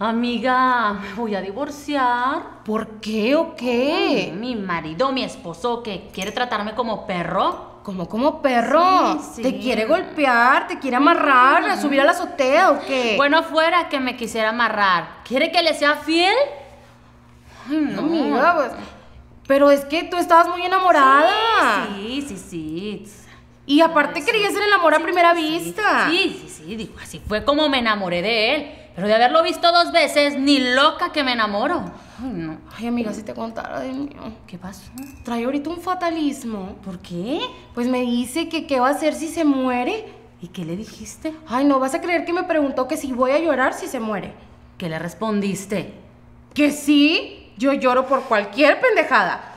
Amiga, me voy a divorciar. ¿Por qué o qué? mi marido, mi esposo, que quiere tratarme como perro. ¿Cómo como perro? ¿Te quiere golpear? ¿Te quiere amarrar? ¿Subir a la azotea o qué? Bueno, fuera que me quisiera amarrar. ¿Quiere que le sea fiel? no. Amiga, pues, pero es que tú estabas muy enamorada. sí, sí. sí. Y aparte creí quería ser el amor a primera vista. Sí, sí, sí, digo, así fue como me enamoré de él. Pero de haberlo visto dos veces, ni loca que me enamoro. Ay, no. Ay, amiga, si te contara de mí. ¿Qué pasó? Trae ahorita un fatalismo. ¿Por qué? Pues me dice que qué va a hacer si se muere. ¿Y qué le dijiste? Ay, no, vas a creer que me preguntó que si voy a llorar si se muere. ¿Qué le respondiste? Que sí, yo lloro por cualquier pendejada.